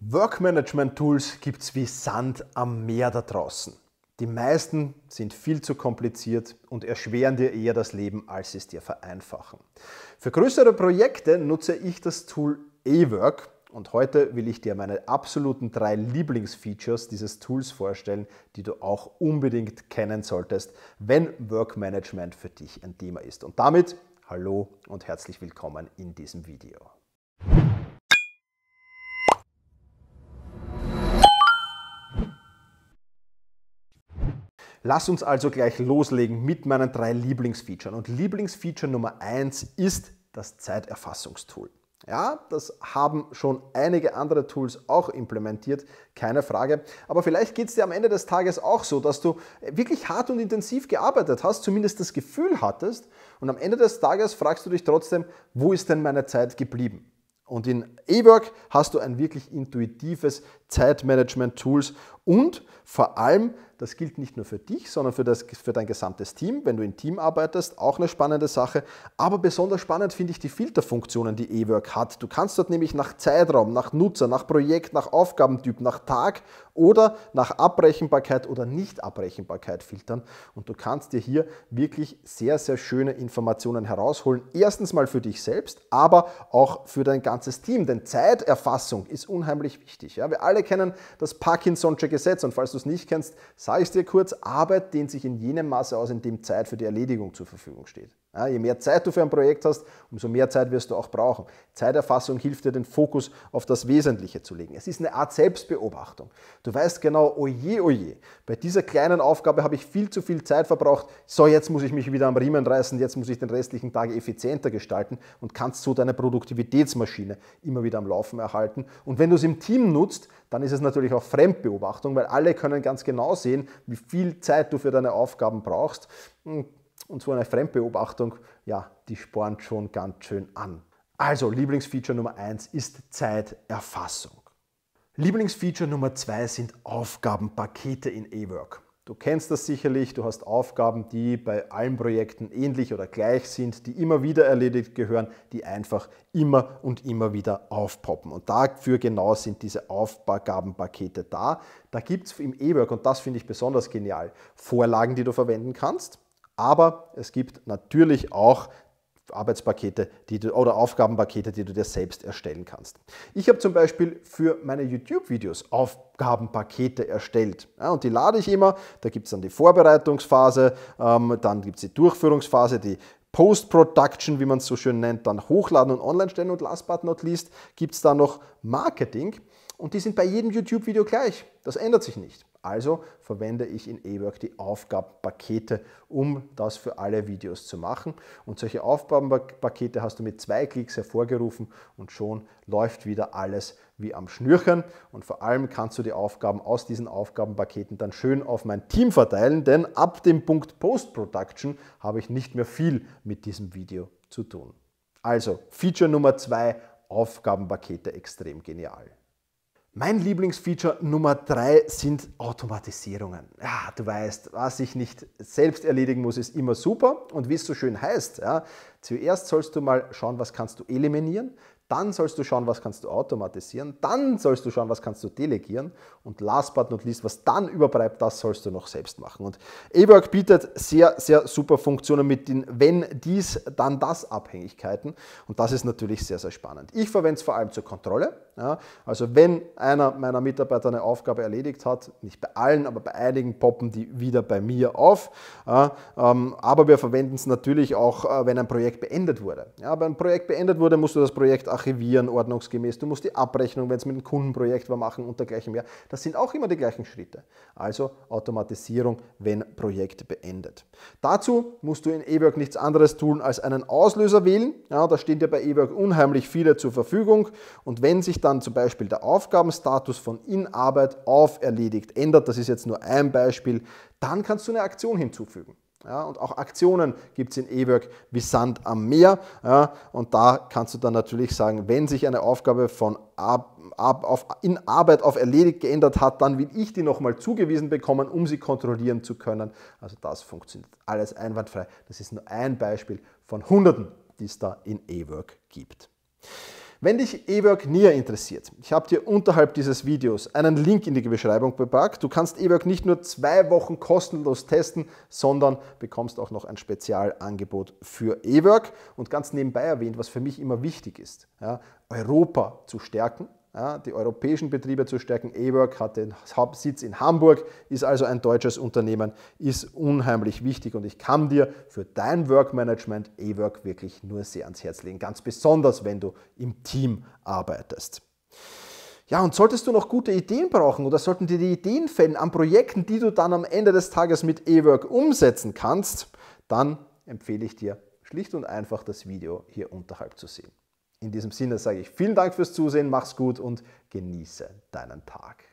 Workmanagement-Tools gibt es wie Sand am Meer da draußen. Die meisten sind viel zu kompliziert und erschweren dir eher das Leben, als es dir vereinfachen. Für größere Projekte nutze ich das Tool eWork und heute will ich dir meine absoluten drei Lieblingsfeatures dieses Tools vorstellen, die du auch unbedingt kennen solltest, wenn Workmanagement für dich ein Thema ist. Und damit hallo und herzlich willkommen in diesem Video. Lass uns also gleich loslegen mit meinen drei Lieblingsfeaturen. Und Lieblingsfeature Nummer eins ist das Zeiterfassungstool. Ja, das haben schon einige andere Tools auch implementiert, keine Frage. Aber vielleicht geht es dir am Ende des Tages auch so, dass du wirklich hart und intensiv gearbeitet hast, zumindest das Gefühl hattest. Und am Ende des Tages fragst du dich trotzdem, wo ist denn meine Zeit geblieben? Und in eWork hast du ein wirklich intuitives Zeitmanagement-Tools und vor allem, das gilt nicht nur für dich, sondern für, das, für dein gesamtes Team, wenn du im Team arbeitest, auch eine spannende Sache. Aber besonders spannend finde ich die Filterfunktionen, die eWork hat. Du kannst dort nämlich nach Zeitraum, nach Nutzer, nach Projekt, nach Aufgabentyp, nach Tag oder nach Abrechenbarkeit oder Nicht-Abrechenbarkeit filtern. Und du kannst dir hier wirklich sehr, sehr schöne Informationen herausholen. Erstens mal für dich selbst, aber auch für dein ganzes Team. Denn Zeiterfassung ist unheimlich wichtig. Ja, wir alle kennen das Parkinson-Check Gesetz. Und falls du es nicht kennst, sage ich es dir kurz, Arbeit dehnt sich in jenem Maße aus, in dem Zeit für die Erledigung zur Verfügung steht. Ja, je mehr Zeit du für ein Projekt hast, umso mehr Zeit wirst du auch brauchen. Zeiterfassung hilft dir, den Fokus auf das Wesentliche zu legen. Es ist eine Art Selbstbeobachtung. Du weißt genau, oje, oje, bei dieser kleinen Aufgabe habe ich viel zu viel Zeit verbraucht. So, jetzt muss ich mich wieder am Riemen reißen, jetzt muss ich den restlichen Tag effizienter gestalten und kannst so deine Produktivitätsmaschine immer wieder am Laufen erhalten. Und wenn du es im Team nutzt, dann ist es natürlich auch Fremdbeobachtung, weil alle können ganz genau sehen, wie viel Zeit du für deine Aufgaben brauchst. Und hm, und so eine Fremdbeobachtung, ja, die spornt schon ganz schön an. Also, Lieblingsfeature Nummer 1 ist Zeiterfassung. Lieblingsfeature Nummer 2 sind Aufgabenpakete in eWork. Du kennst das sicherlich, du hast Aufgaben, die bei allen Projekten ähnlich oder gleich sind, die immer wieder erledigt gehören, die einfach immer und immer wieder aufpoppen. Und dafür genau sind diese Aufgabenpakete da. Da gibt es im eWork, und das finde ich besonders genial, Vorlagen, die du verwenden kannst. Aber es gibt natürlich auch Arbeitspakete die du, oder Aufgabenpakete, die du dir selbst erstellen kannst. Ich habe zum Beispiel für meine YouTube-Videos Aufgabenpakete erstellt. Ja, und die lade ich immer. Da gibt es dann die Vorbereitungsphase, ähm, dann gibt es die Durchführungsphase, die Post-Production, wie man es so schön nennt, dann hochladen und online stellen. Und last but not least gibt es da noch Marketing. Und die sind bei jedem YouTube-Video gleich. Das ändert sich nicht. Also verwende ich in eWork die Aufgabenpakete, um das für alle Videos zu machen. Und solche Aufgabenpakete hast du mit zwei Klicks hervorgerufen und schon läuft wieder alles wie am Schnürchen. Und vor allem kannst du die Aufgaben aus diesen Aufgabenpaketen dann schön auf mein Team verteilen, denn ab dem Punkt Post-Production habe ich nicht mehr viel mit diesem Video zu tun. Also, Feature Nummer zwei Aufgabenpakete extrem genial. Mein Lieblingsfeature Nummer drei sind Automatisierungen. Ja, du weißt, was ich nicht selbst erledigen muss, ist immer super. Und wie es so schön heißt, ja, zuerst sollst du mal schauen, was kannst du eliminieren. Dann sollst du schauen, was kannst du automatisieren. Dann sollst du schauen, was kannst du delegieren. Und last but not least, was dann überbleibt, das sollst du noch selbst machen. Und eWork bietet sehr, sehr super Funktionen mit den Wenn dies, dann das Abhängigkeiten. Und das ist natürlich sehr, sehr spannend. Ich verwende es vor allem zur Kontrolle. Ja, also wenn einer meiner Mitarbeiter eine Aufgabe erledigt hat, nicht bei allen, aber bei einigen poppen die wieder bei mir auf. Ja, ähm, aber wir verwenden es natürlich auch, äh, wenn ein Projekt beendet wurde. Ja, wenn ein Projekt beendet wurde, musst du das Projekt archivieren ordnungsgemäß, du musst die Abrechnung, wenn es mit einem Kundenprojekt war, machen und dergleichen mehr. Das sind auch immer die gleichen Schritte. Also Automatisierung, wenn Projekt beendet. Dazu musst du in eWork nichts anderes tun, als einen Auslöser wählen. Ja, da stehen dir bei eWork unheimlich viele zur Verfügung. Und wenn sich dann zum Beispiel der Aufgabenstatus von In-Arbeit auf erledigt ändert, das ist jetzt nur ein Beispiel, dann kannst du eine Aktion hinzufügen. Ja, und auch Aktionen gibt es in eWork wie Sand am Meer. Ja, und da kannst du dann natürlich sagen, wenn sich eine Aufgabe von ab, ab, auf, in Arbeit auf erledigt geändert hat, dann will ich die nochmal zugewiesen bekommen, um sie kontrollieren zu können. Also das funktioniert alles einwandfrei. Das ist nur ein Beispiel von Hunderten, die es da in eWork gibt. Wenn dich E-Work näher interessiert, ich habe dir unterhalb dieses Videos einen Link in die Beschreibung bepackt. Du kannst E-Work nicht nur zwei Wochen kostenlos testen, sondern bekommst auch noch ein Spezialangebot für E-Work. Und ganz nebenbei erwähnt, was für mich immer wichtig ist, ja, Europa zu stärken ja, die europäischen Betriebe zu stärken. E-Work hat den Hauptsitz in Hamburg, ist also ein deutsches Unternehmen, ist unheimlich wichtig und ich kann dir für dein Workmanagement management E-Work wirklich nur sehr ans Herz legen, ganz besonders wenn du im Team arbeitest. Ja, und solltest du noch gute Ideen brauchen oder sollten dir die Ideen fällen an Projekten, die du dann am Ende des Tages mit E-Work umsetzen kannst, dann empfehle ich dir schlicht und einfach das Video hier unterhalb zu sehen. In diesem Sinne sage ich vielen Dank fürs Zusehen, mach's gut und genieße deinen Tag.